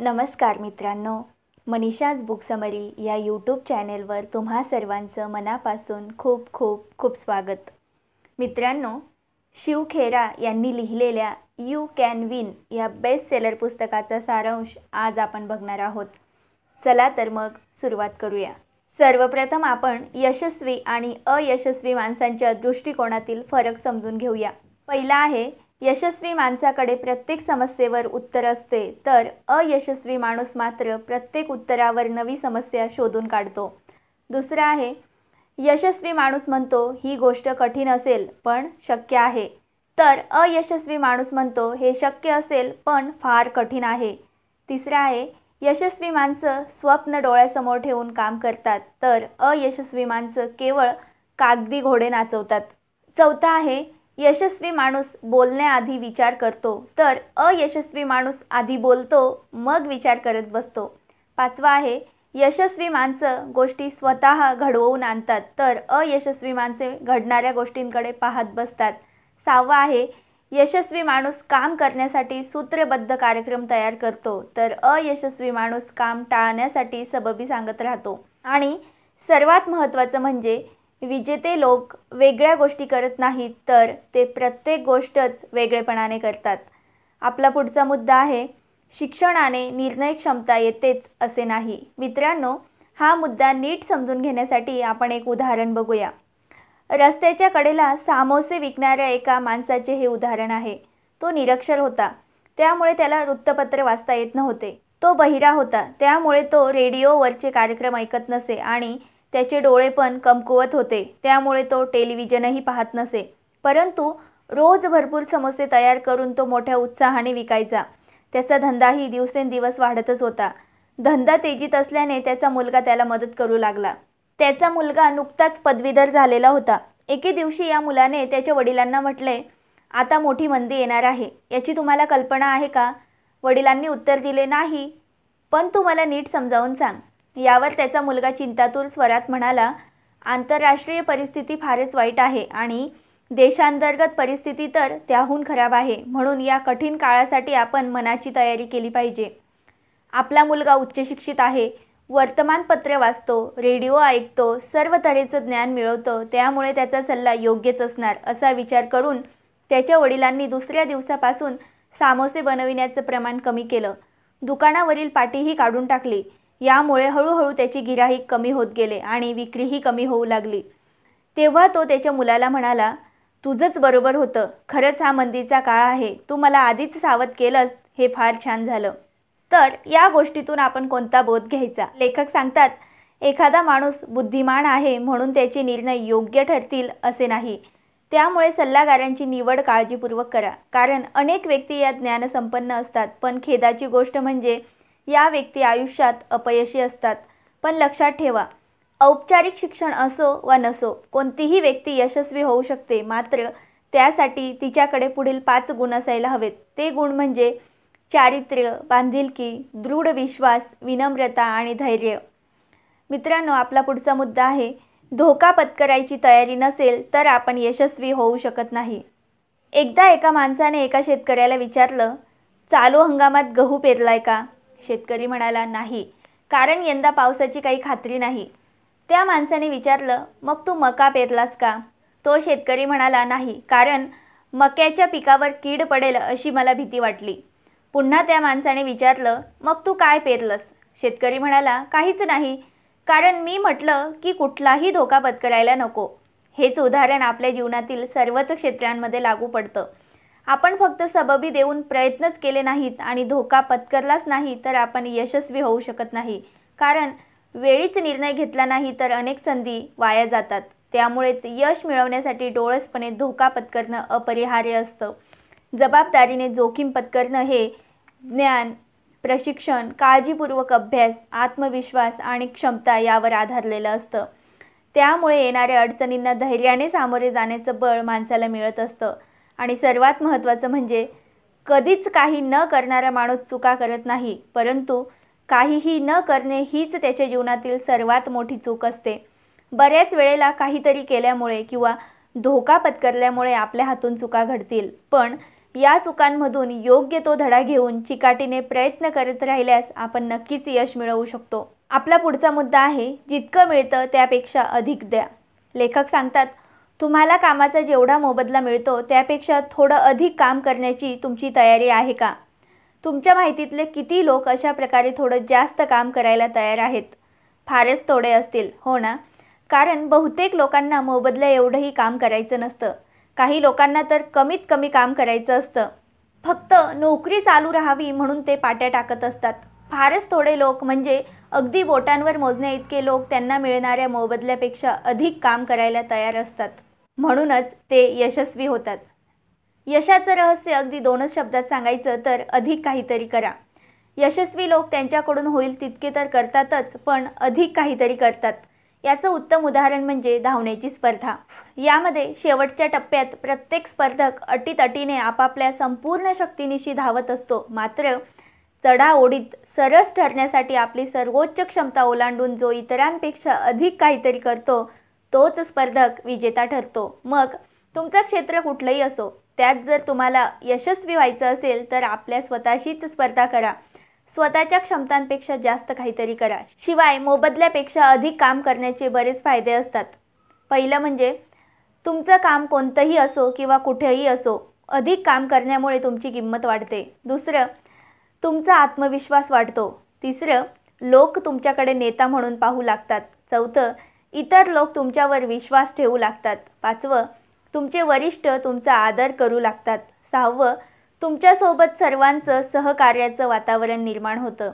नमस्कार मित्रांनो Manisha's book summary या यूट्यूब चॅनेलवर तुम्हा सर्वांचं मनापासून खूप खूप खूप स्वागत मित्रांनो शिव खेरा यांनी लिहिलेल्या यू कॅन विन या बेस्ट सेलर पुस्तकाचा सारांश आज आपण बघणार आहोत चला तर मग सुरुवात करूया सर्वप्रथम आपण यशस्वी आणि अयशस्वी माणसांच्या दृष्टिकोनातील फरक समजून घेऊया पहिला आहे यशस्वी माणसाकडे प्रत्येक समस्येवर उत्तर असते तर अयशस्वी माणूस मात्र प्रत्येक उत्तरावर नवी समस्या शोधून काढतो दुसरं आहे यशस्वी माणूस म्हणतो ही गोष्ट कठीण असेल पण शक्य आहे तर अयशस्वी माणूस म्हणतो हे शक्य असेल पण फार कठीण आहे तिसरं आहे यशस्वी माणसं स्वप्न डोळ्यासमोर ठेवून काम करतात तर अयशस्वी माणसं केवळ कागदी घोडे नाचवतात चौथा आहे यशस्वी माणूस बोलण्याआधी विचार करतो तर अयशस्वी माणूस आधी बोलतो मग विचार करत बसतो पाचवा आहे यशस्वी माणसं गोष्टी स्वतः घडवून आणतात तर अयशस्वी माणसे घडणाऱ्या गोष्टींकडे पाहत बसतात सहावा आहे यशस्वी माणूस काम करण्यासाठी सूत्रबद्ध कार्यक्रम तयार करतो तर अयशस्वी माणूस काम टाळण्यासाठी सबबी सांगत राहतो आणि सर्वात महत्त्वाचं म्हणजे विजेते लोक वेगळ्या गोष्टी करत नाहीत तर ते प्रत्येक गोष्टच वेगळेपणाने करतात आपला पुढचा मुद्दा आहे शिक्षणाने निर्णय क्षमता येतेच असे नाही मित्रांनो हा मुद्दा नीट समजून घेण्यासाठी आपण एक उदाहरण बघूया रस्त्याच्या कडेला सामोसे विकणाऱ्या एका माणसाचे हे उदाहरण आहे तो निरक्षर होता त्यामुळे त्याला वृत्तपत्र वाचता येत नव्हते तो बहिरा होता त्यामुळे तो रेडिओवरचे कार्यक्रम ऐकत नसे आणि त्याचे डोळे पण कमकुवत होते त्यामुळे तो टेलिव्हिजनही पाहत नसे परंतु रोज भरपूर समोसे तयार करून तो मोठ्या उत्साहाने विकायचा त्याचा धंदाही दिवसेंदिवस वाढतच होता धंदा तेजीत असल्याने त्याचा मुलगा त्याला मदत करू लागला त्याचा मुलगा नुकताच पदवीधर झालेला होता एके दिवशी या मुलाने त्याच्या वडिलांना म्हटले आता मोठी मंदी येणार आहे याची तुम्हाला कल्पना आहे का वडिलांनी उत्तर दिले नाही पण तू मला नीट समजावून सांग यावर त्याचा मुलगा चिंतातूर स्वरात म्हणाला आंतरराष्ट्रीय परिस्थिती फारच वाईट आहे आणि देशांतर्गत परिस्थिती तर त्याहून खराब आहे म्हणून या कठीण काळासाठी आपण मनाची तयारी केली पाहिजे आपला मुलगा उच्च शिक्षित आहे वर्तमानपत्रे वाचतो रेडिओ ऐकतो सर्व तऱ्हेचं ज्ञान मिळवतो त्यामुळे त्याचा सल्ला योग्यच असणार असा विचार करून त्याच्या वडिलांनी दुसऱ्या दिवसापासून सामोसे बनविण्याचं प्रमाण कमी केलं दुकानावरील पाटीही काढून टाकली यामुळे हळूहळू त्याची गिराही कमी होत गेले आणि विक्रीही कमी होऊ लागली तेव्हा तो त्याच्या मुलाला म्हणाला तुझंच बरोबर होतं खरंच हा मंदीचा काळ आहे तू मला आधीच सावध केलंस हे फार छान झालं तर या गोष्टीतून आपण कोणता बोध घ्यायचा लेखक सांगतात एखादा माणूस बुद्धिमान आहे म्हणून त्याचे निर्णय योग्य ठरतील असे नाही त्यामुळे सल्लागारांची निवड काळजीपूर्वक करा कारण अनेक व्यक्ती या ज्ञानसंपन्न असतात पण खेदाची गोष्ट म्हणजे या व्यक्ती आयुष्यात अपयशी असतात पण लक्षात ठेवा औपचारिक शिक्षण असो वा नसो कोणतीही व्यक्ती यशस्वी होऊ शकते मात्र त्यासाठी तिच्याकडे पुढील पाच गुण असायला हवेत ते गुण म्हणजे चारित्र्य बांधिलकी दृढ विश्वास विनम्रता आणि धैर्य मित्रांनो आपला पुढचा मुद्दा आहे धोका पत्करायची तयारी नसेल तर आपण यशस्वी होऊ शकत नाही एकदा एका माणसाने एका शेतकऱ्याला विचारलं चालू हंगामात गहू पेरलाय का शेतकरी म्हणाला नाही कारण यंदा पावसाची काही खात्री नाही त्या माणसाने विचारलं मग तू मका पेरलास का तो शेतकरी म्हणाला नाही कारण मक्याच्या पिकावर कीड पडेल अशी मला भीती वाटली पुन्हा त्या माणसाने विचारलं मग तू काय पेरलंस शेतकरी म्हणाला काहीच नाही कारण मी म्हटलं की कुठलाही धोका पत्करायला नको हेच उदाहरण आपल्या जीवनातील सर्वच क्षेत्रांमध्ये लागू पडतं आपण फक्त सबबी देऊन प्रयत्नच केले नाहीत आणि धोका पत्करलाच नाही तर आपण यशस्वी होऊ शकत नाही कारण वेळीच निर्णय घेतला नाही तर अनेक संधी वाया जातात त्यामुळेच यश मिळवण्यासाठी डोळसपणे धोका पत्करणं अपरिहार्य असतं जबाबदारीने जोखीम पत्करणं हे ज्ञान प्रशिक्षण काळजीपूर्वक अभ्यास आत्मविश्वास आणि क्षमता यावर आधारलेलं असतं त्यामुळे येणाऱ्या अडचणींना धैर्याने सामोरे जाण्याचं बळ माणसाला मिळत असतं आणि सर्वात महत्त्वाचं म्हणजे कधीच काही न करणारा माणूस चुका करत नाही परंतु काहीही न करणे हीच त्याच्या जीवनातील सर्वात मोठी चूक असते बऱ्याच वेळेला काहीतरी केल्यामुळे किंवा धोका पत्करल्यामुळे आपल्या हातून चुका घडतील पण या चुकांमधून योग्य तो धडा घेऊन चिकाटीने प्रयत्न करत राहिल्यास आपण नक्कीच यश मिळवू शकतो आपला पुढचा मुद्दा आहे जितकं मिळतं त्यापेक्षा अधिक द्या लेखक सांगतात तुम्हाला कामाचा जेवढा मोबदला मिळतो त्यापेक्षा थोडं अधिक काम करण्याची तुमची तयारी आहे का तुमच्या माहितीतले किती लोक अशा प्रकारे थोडं जास्त काम करायला तयार आहेत फारच थोडे असतील हो ना कारण बहुतेक लोकांना मोबदल्या एवढंही काम करायचं नसतं काही लोकांना तर कमीत कमी काम करायचं असतं फक्त नोकरी चालू राहावी म्हणून ते पाट्या टाकत असतात फारच थोडे लोक म्हणजे अगदी बोटांवर मोजण्या इतके लोक त्यांना मिळणाऱ्या मोबदल्यापेक्षा अधिक काम करायला तयार असतात म्हणूनच ते यशस्वी होतात यशाचं रहस्य अगदी दोनच शब्दात सांगायचं तर अधिक काहीतरी करा यशस्वी लोक त्यांच्याकडून होईल तितके तर करतातच पण अधिक काहीतरी करतात याचं उत्तम उदाहरण म्हणजे धावण्याची स्पर्धा यामध्ये शेवटच्या टप्प्यात प्रत्येक स्पर्धक अटीत अटीने आपापल्या संपूर्ण शक्तीनिशी धावत असतो मात्र चढाओढीत सरस ठरण्यासाठी आपली सर्वोच्च क्षमता ओलांडून जो इतरांपेक्षा अधिक काहीतरी करतो तोच स्पर्धक विजेता ठरतो मग तुमचं क्षेत्र कुठलंही असो त्यात जर तुम्हाला यशस्वी व्हायचं असेल तर आपल्या स्वतःशीच स्पर्धा करा स्वतःच्या क्षमतांपेक्षा जास्त काहीतरी करा शिवाय मोबदल्यापेक्षा अधिक काम करण्याचे बरेच फायदे असतात पहिलं म्हणजे तुमचं काम कोणतंही असो किंवा कुठेही असो अधिक काम करण्यामुळे तुमची किंमत वाढते दुसरं तुमचा आत्मविश्वास वाढतो तिसरं लोक तुमच्याकडे नेता म्हणून पाहू लागतात चौथं इतर लोक तुमच्यावर विश्वास ठेवू लागतात पाचवं तुमचे वरिष्ठ तुमचा आदर करू लागतात सहावं तुमच्यासोबत सर्वांचं सहकार्याचं वातावरण निर्माण होतं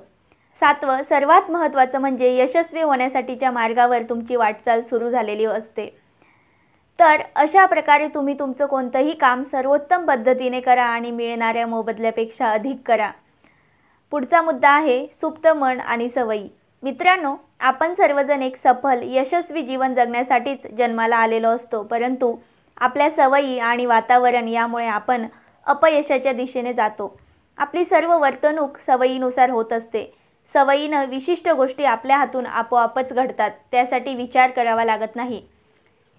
सातवं सर्वात महत्त्वाचं म्हणजे यशस्वी होण्यासाठीच्या मार्गावर तुमची वाटचाल सुरू झालेली असते तर अशा प्रकारे तुम्ही तुमचं कोणतंही काम सर्वोत्तम पद्धतीने करा आणि मिळणाऱ्या मोबदल्यापेक्षा अधिक करा पुढचा मुद्दा आहे सुप्त मन आणि सवयी मित्रांनो आपण सर्वजण एक सफल यशस्वी जीवन जगण्यासाठीच जन्माला आलेलो असतो परंतु आपल्या सवयी आणि वातावरण यामुळे आपण अपयशाच्या दिशेने जातो आपली सर्व वर्तणूक सवयीनुसार होत असते सवयीनं विशिष्ट गोष्टी आपल्या हातून आपोआपच घडतात त्यासाठी विचार करावा लागत नाही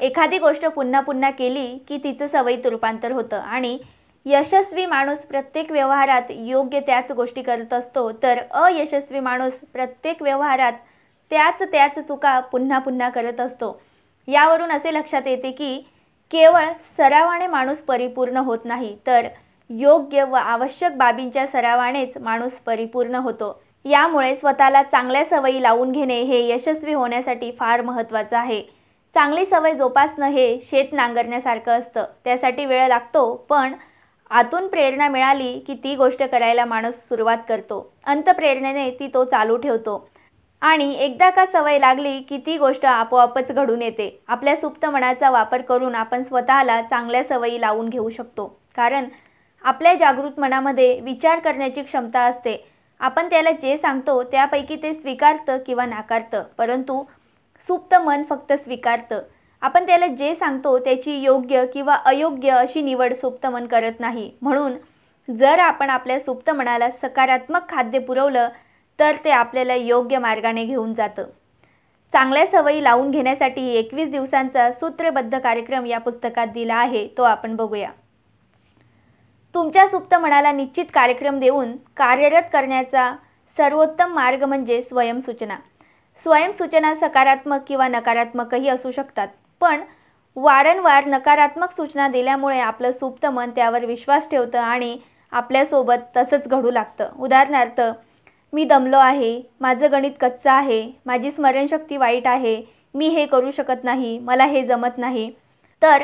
एखादी गोष्ट पुन्हा पुन्हा केली की तिचं सवयीत रूपांतर होतं आणि यशस्वी माणूस प्रत्येक व्यवहारात योग्य त्याच गोष्टी करत असतो तर अयशस्वी माणूस प्रत्येक व्यवहारात त्याच त्याच चुका पुन्हा पुन्हा करत असतो यावरून असे लक्षात येते की केवळ सरावाने माणूस परिपूर्ण होत नाही तर योग्य व आवश्यक बाबींच्या सरावानेच माणूस परिपूर्ण होतो यामुळे स्वतःला चांगल्या सवयी लावून घेणे हे यशस्वी होण्यासाठी फार महत्त्वाचं आहे चांगली सवय जोपासणं हे शेत नांगरण्यासारखं असतं त्यासाठी वेळ लागतो पण आतून प्रेरणा मिळाली की ती गोष्ट करायला माणूस सुरुवात करतो अंतप्रेरणेने ती तो चालू ठेवतो आणि एकदा का सवय लागली की ती गोष्ट आपोआपच घडून येते आपल्या सुप्त मनाचा वापर करून आपण स्वतःला चांगल्या सवयी लावून घेऊ शकतो कारण आपल्या जागृत मनामध्ये विचार करण्याची क्षमता असते आपण त्याला जे सांगतो त्यापैकी ते स्वीकारतं किंवा नाकारतं परंतु सुप्त मन फक्त स्वीकारतं आपण त्याला जे सांगतो त्याची योग्य किंवा अयोग्य अशी निवड सुप्त मन करत नाही म्हणून जर आपण आपल्या सुप्त मनाला सकारात्मक खाद्य पुरवलं तर ते आपल्याला योग्य मार्गाने घेऊन जातं चांगल्या सवयी लावून घेण्यासाठी एकवीस दिवसांचा सूत्रबद्ध कार्यक्रम या पुस्तकात दिला आहे तो आपण बघूया तुमच्या सुप्त मनाला निश्चित कार्यक्रम देऊन कार्यरत करण्याचा सर्वोत्तम मार्ग म्हणजे स्वयंसूचना स्वयंसूचना सकारात्मक किंवा नकारात्मकही असू शकतात पण वारंवार नकारात्मक सूचना दिल्यामुळे आपलं सुप्त मन त्यावर विश्वास ठेवतं आणि आपल्यासोबत तसंच घडू लागतं उदाहरणार्थ मी दमलो आहे माझं गणित कच्चं आहे माझी स्मरणशक्ती वाईट आहे मी हे करू शकत नाही मला हे जमत नाही तर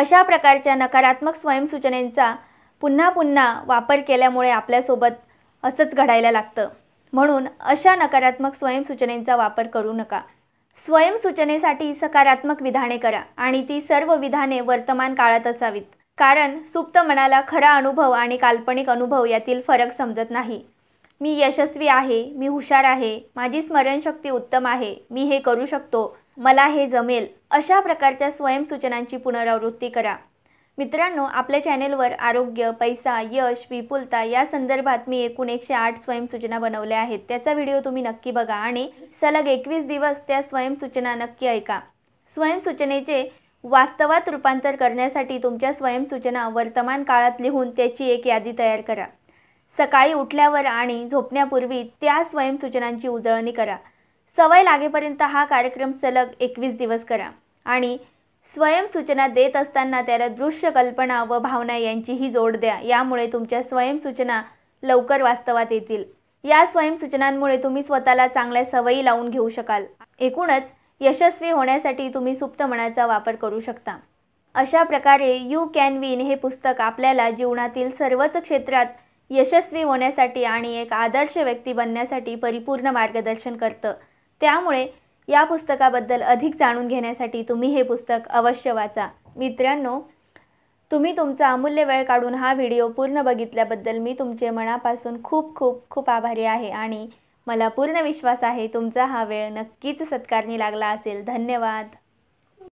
अशा प्रकारच्या नकारात्मक स्वयंसूचनेंचा पुन्हा पुन्हा वापर केल्यामुळे आपल्यासोबत असंच घडायला लागतं म्हणून अशा नकारात्मक स्वयंसूचनेंचा वापर करू नका स्वयंसूचनेसाठी सकारात्मक विधाने करा आणि ती सर्व विधाने वर्तमान काळात असावीत कारण सुप्त मनाला खरा अनुभव आणि काल्पनिक अनुभव यातील फरक समजत नाही मी यशस्वी आहे मी हुशार आहे माझी स्मरणशक्ती उत्तम आहे मी हे करू शकतो मला हे जमेल अशा प्रकारच्या स्वयंसूचनांची पुनरावृत्ती करा मित्रांनो आपल्या चॅनेलवर आरोग्य पैसा यश विपुलता या संदर्भात मी एकूण एकशे आठ स्वयंसूचना बनवल्या आहेत त्याचा व्हिडिओ तुम्ही नक्की बघा आणि सलग एकवीस दिवस त्या स्वयंसूचना नक्की ऐका स्वयंसूचनेचे वास्तवात रूपांतर करण्यासाठी तुमच्या स्वयंसूचना वर्तमान काळात लिहून त्याची एक यादी तयार करा सकाळी उठल्यावर आणि झोपण्यापूर्वी त्या स्वयंसूचनांची उजळणी करा सवय लागेपर्यंत हा कार्यक्रम सलग एकवीस दिवस करा आणि स्वयं सूचना देत असताना त्याला दृश्य कल्पना व भावना यांचीही जोड द्या यामुळे तुमच्या स्वयंसूचना लवकर वास्तवात येतील या स्वयंसूचनांमुळे तुम्ही स्वतःला चांगल्या सवयी लावून घेऊ शकाल एकूणच यशस्वी होण्यासाठी तुम्ही सुप्त मनाचा वापर करू शकता अशा प्रकारे यू कॅन विन हे पुस्तक आपल्याला जीवनातील सर्वच क्षेत्रात यशस्वी होण्यासाठी आणि एक आदर्श व्यक्ती बनण्यासाठी परिपूर्ण मार्गदर्शन करतं त्यामुळे या पुस्तकाबद्दल अधिक जाणून घेण्यासाठी तुम्ही हे पुस्तक अवश्य वाचा मित्रांनो तुम्ही तुमचा अमूल्य वेळ काढून हा व्हिडिओ पूर्ण बघितल्याबद्दल मी तुमचे मनापासून खूप खूप खूप आभारी आहे आणि मला पूर्ण विश्वास आहे तुमचा हा वेळ नक्कीच सत्कारणी लागला असेल धन्यवाद